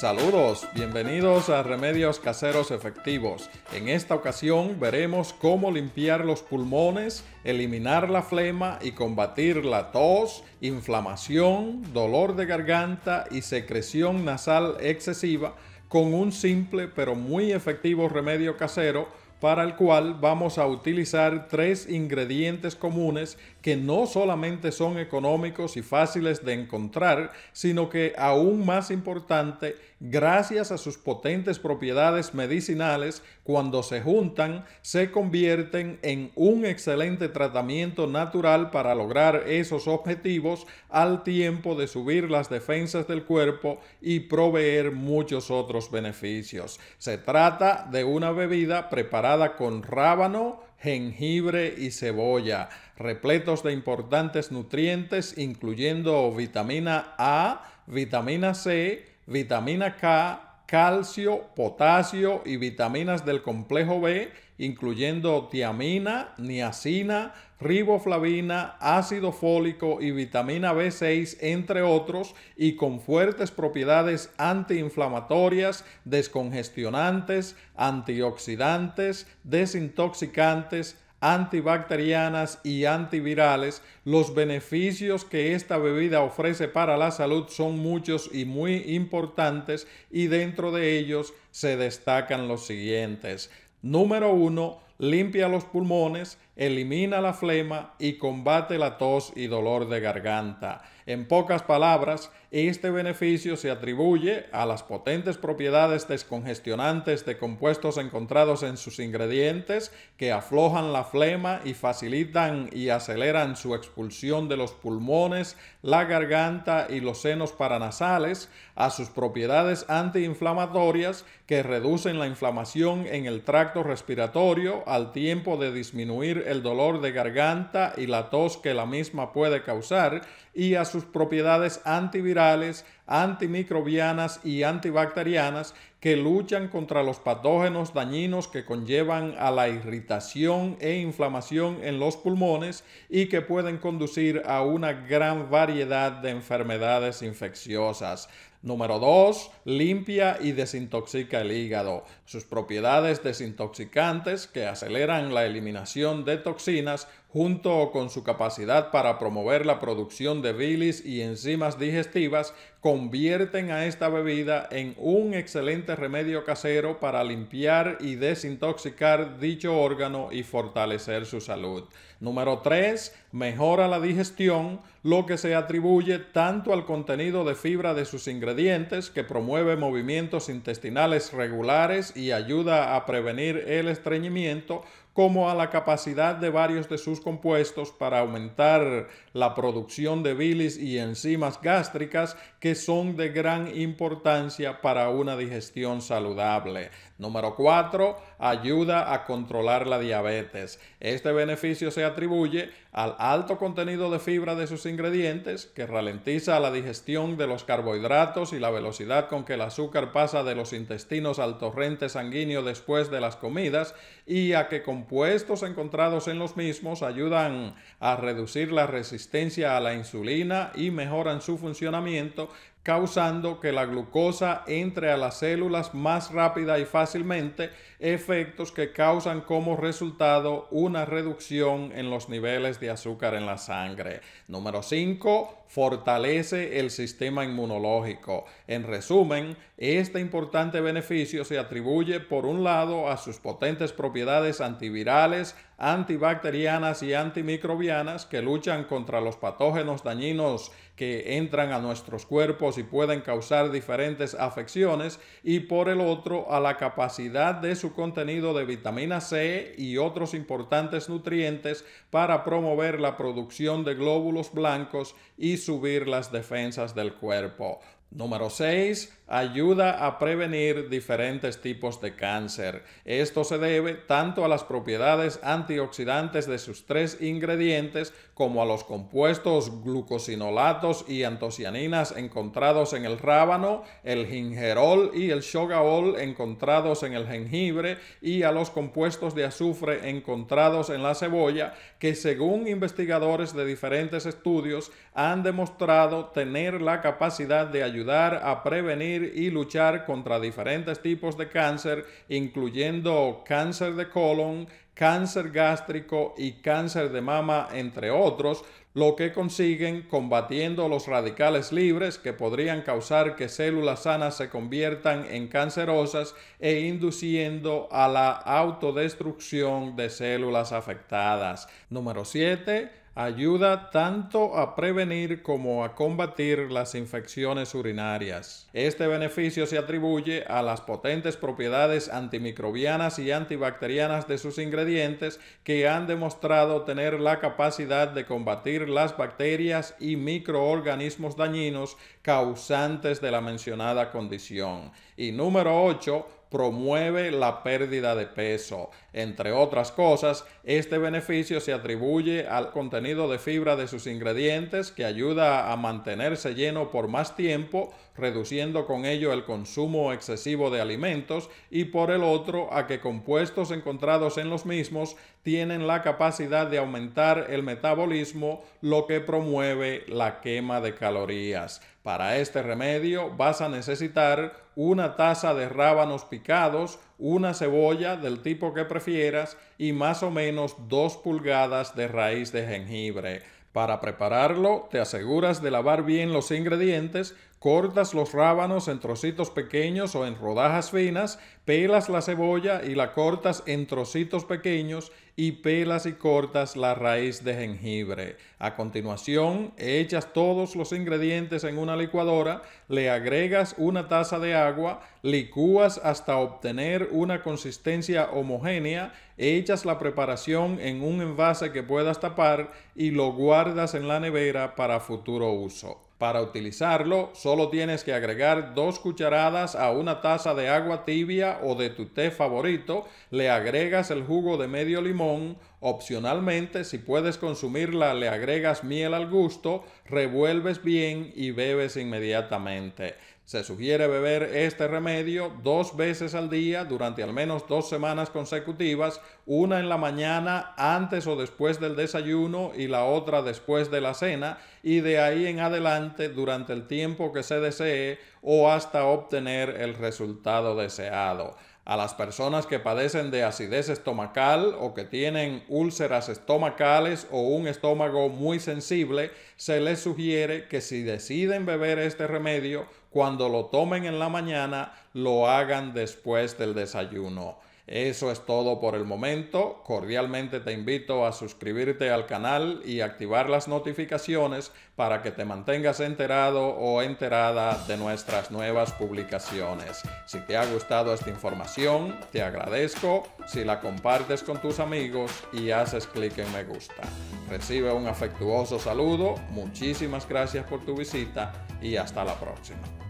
Saludos, bienvenidos a Remedios Caseros Efectivos. En esta ocasión veremos cómo limpiar los pulmones, eliminar la flema y combatir la tos, inflamación, dolor de garganta y secreción nasal excesiva con un simple pero muy efectivo remedio casero para el cual vamos a utilizar tres ingredientes comunes que no solamente son económicos y fáciles de encontrar, sino que aún más importante, gracias a sus potentes propiedades medicinales, cuando se juntan, se convierten en un excelente tratamiento natural para lograr esos objetivos al tiempo de subir las defensas del cuerpo y proveer muchos otros beneficios. Se trata de una bebida preparada con rábano, jengibre y cebolla, repletos de importantes nutrientes incluyendo vitamina A, vitamina C, vitamina K, calcio, potasio y vitaminas del complejo B, incluyendo tiamina, niacina, riboflavina, ácido fólico y vitamina B6, entre otros, y con fuertes propiedades antiinflamatorias, descongestionantes, antioxidantes, desintoxicantes, antibacterianas y antivirales, los beneficios que esta bebida ofrece para la salud son muchos y muy importantes y dentro de ellos se destacan los siguientes. Número 1. Limpia los pulmones elimina la flema y combate la tos y dolor de garganta. En pocas palabras, este beneficio se atribuye a las potentes propiedades descongestionantes de compuestos encontrados en sus ingredientes que aflojan la flema y facilitan y aceleran su expulsión de los pulmones, la garganta y los senos paranasales, a sus propiedades antiinflamatorias que reducen la inflamación en el tracto respiratorio al tiempo de disminuir el dolor de garganta y la tos que la misma puede causar y a sus propiedades antivirales, antimicrobianas y antibacterianas que luchan contra los patógenos dañinos que conllevan a la irritación e inflamación en los pulmones y que pueden conducir a una gran variedad de enfermedades infecciosas. Número 2. Limpia y desintoxica el hígado. Sus propiedades desintoxicantes que aceleran la eliminación de toxinas junto con su capacidad para promover la producción de bilis y enzimas digestivas, convierten a esta bebida en un excelente remedio casero para limpiar y desintoxicar dicho órgano y fortalecer su salud. Número 3. Mejora la digestión, lo que se atribuye tanto al contenido de fibra de sus ingredientes, que promueve movimientos intestinales regulares y ayuda a prevenir el estreñimiento, como a la capacidad de varios de sus compuestos para aumentar la producción de bilis y enzimas gástricas que son de gran importancia para una digestión saludable. Número 4. Ayuda a controlar la diabetes. Este beneficio se atribuye al alto contenido de fibra de sus ingredientes que ralentiza la digestión de los carbohidratos y la velocidad con que el azúcar pasa de los intestinos al torrente sanguíneo después de las comidas y a que compuestos encontrados en los mismos ayudan a reducir la resistencia a la insulina y mejoran su funcionamiento, causando que la glucosa entre a las células más rápida y fácilmente, efectos que causan como resultado una reducción en los niveles de azúcar en la sangre. Número 5. Fortalece el sistema inmunológico. En resumen, este importante beneficio se atribuye por un lado a sus potentes propiedades antivirales, antibacterianas y antimicrobianas que luchan contra los patógenos dañinos que entran a nuestros cuerpos y pueden causar diferentes afecciones y por el otro a la capacidad de su contenido de vitamina C y otros importantes nutrientes para promover la producción de glóbulos blancos y subir las defensas del cuerpo. Número 6. Ayuda a prevenir diferentes tipos de cáncer. Esto se debe tanto a las propiedades antioxidantes de sus tres ingredientes como a los compuestos glucosinolatos y antocianinas encontrados en el rábano, el gingerol y el shogaol encontrados en el jengibre y a los compuestos de azufre encontrados en la cebolla que según investigadores de diferentes estudios han demostrado tener la capacidad de ayudar a prevenir y luchar contra diferentes tipos de cáncer, incluyendo cáncer de colon, cáncer gástrico y cáncer de mama, entre otros, lo que consiguen combatiendo los radicales libres que podrían causar que células sanas se conviertan en cancerosas e induciendo a la autodestrucción de células afectadas. Número 7 ayuda tanto a prevenir como a combatir las infecciones urinarias. Este beneficio se atribuye a las potentes propiedades antimicrobianas y antibacterianas de sus ingredientes que han demostrado tener la capacidad de combatir las bacterias y microorganismos dañinos causantes de la mencionada condición. Y número 8, promueve la pérdida de peso. Entre otras cosas, este beneficio se atribuye al contenido de fibra de sus ingredientes que ayuda a mantenerse lleno por más tiempo, reduciendo con ello el consumo excesivo de alimentos y por el otro a que compuestos encontrados en los mismos tienen la capacidad de aumentar el metabolismo, lo que promueve la quema de calorías. Para este remedio vas a necesitar una taza de rábanos picados, una cebolla del tipo que prefieras y más o menos 2 pulgadas de raíz de jengibre. Para prepararlo, te aseguras de lavar bien los ingredientes cortas los rábanos en trocitos pequeños o en rodajas finas, pelas la cebolla y la cortas en trocitos pequeños y pelas y cortas la raíz de jengibre. A continuación, echas todos los ingredientes en una licuadora, le agregas una taza de agua, licúas hasta obtener una consistencia homogénea, echas la preparación en un envase que puedas tapar y lo guardas en la nevera para futuro uso. Para utilizarlo, solo tienes que agregar dos cucharadas a una taza de agua tibia o de tu té favorito, le agregas el jugo de medio limón, opcionalmente si puedes consumirla le agregas miel al gusto, revuelves bien y bebes inmediatamente. Se sugiere beber este remedio dos veces al día durante al menos dos semanas consecutivas, una en la mañana antes o después del desayuno y la otra después de la cena y de ahí en adelante durante el tiempo que se desee o hasta obtener el resultado deseado a las personas que padecen de acidez estomacal o que tienen úlceras estomacales o un estómago muy sensible, se les sugiere que si deciden beber este remedio, cuando lo tomen en la mañana, lo hagan después del desayuno. Eso es todo por el momento. Cordialmente te invito a suscribirte al canal y activar las notificaciones para que te mantengas enterado o enterada de nuestras nuevas publicaciones. Si te ha gustado esta información, te agradezco si la compartes con tus amigos y haces clic en me gusta. Recibe un afectuoso saludo, muchísimas gracias por tu visita y hasta la próxima.